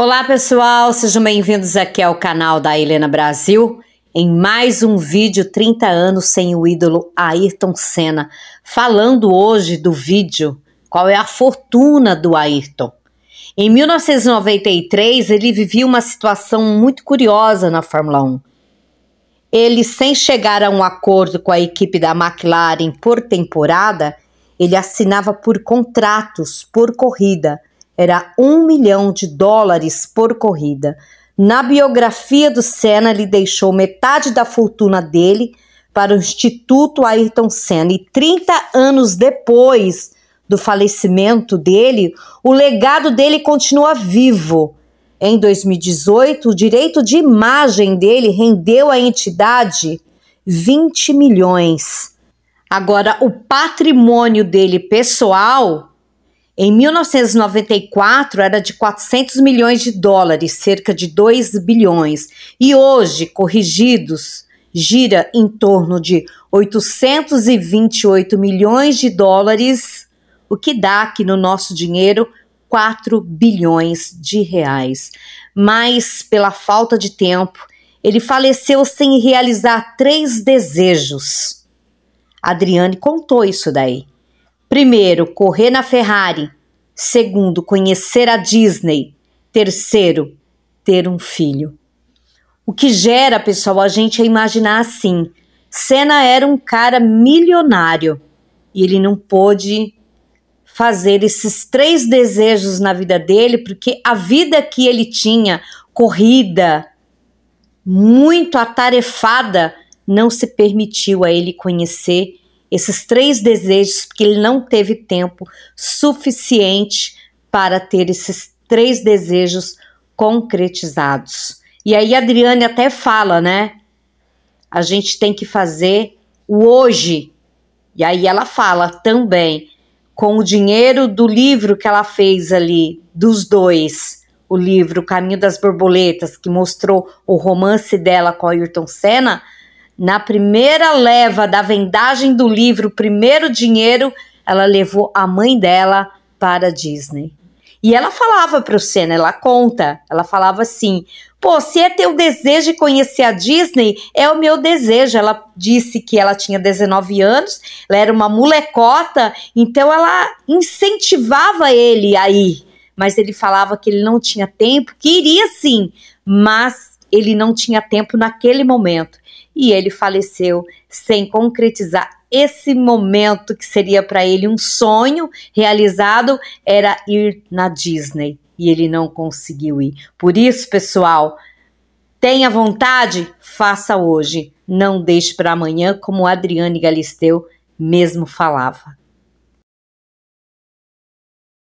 Olá pessoal, sejam bem-vindos aqui ao canal da Helena Brasil em mais um vídeo 30 anos sem o ídolo Ayrton Senna, falando hoje do vídeo qual é a fortuna do Ayrton. Em 1993, ele vivia uma situação muito curiosa na Fórmula 1. Ele, sem chegar a um acordo com a equipe da McLaren por temporada, ele assinava por contratos, por corrida, era um milhão de dólares por corrida. Na biografia do Senna, ele deixou metade da fortuna dele para o Instituto Ayrton Senna. E 30 anos depois do falecimento dele, o legado dele continua vivo. Em 2018, o direito de imagem dele rendeu à entidade 20 milhões. Agora, o patrimônio dele pessoal em 1994 era de 400 milhões de dólares, cerca de 2 bilhões, e hoje, corrigidos, gira em torno de 828 milhões de dólares, o que dá aqui no nosso dinheiro 4 bilhões de reais. Mas, pela falta de tempo, ele faleceu sem realizar três desejos. Adriane contou isso daí. Primeiro, correr na Ferrari. Segundo, conhecer a Disney. Terceiro, ter um filho. O que gera, pessoal, a gente a imaginar assim. Senna era um cara milionário e ele não pôde fazer esses três desejos na vida dele, porque a vida que ele tinha, corrida, muito atarefada, não se permitiu a ele conhecer esses três desejos, porque ele não teve tempo suficiente para ter esses três desejos concretizados. E aí a Adriane até fala, né? A gente tem que fazer o hoje. E aí ela fala também com o dinheiro do livro que ela fez ali dos dois, o livro Caminho das Borboletas, que mostrou o romance dela com a Ayrton Senna, na primeira leva da vendagem do livro Primeiro Dinheiro, ela levou a mãe dela para a Disney. E ela falava para o Senna, ela conta, ela falava assim: Pô, se é teu desejo de conhecer a Disney, é o meu desejo. Ela disse que ela tinha 19 anos, ela era uma molecota, então ela incentivava ele a ir. Mas ele falava que ele não tinha tempo, que iria sim, mas ele não tinha tempo naquele momento e ele faleceu sem concretizar esse momento que seria para ele um sonho realizado era ir na Disney e ele não conseguiu ir. Por isso, pessoal, tenha vontade, faça hoje, não deixe para amanhã, como Adriane Galisteu mesmo falava.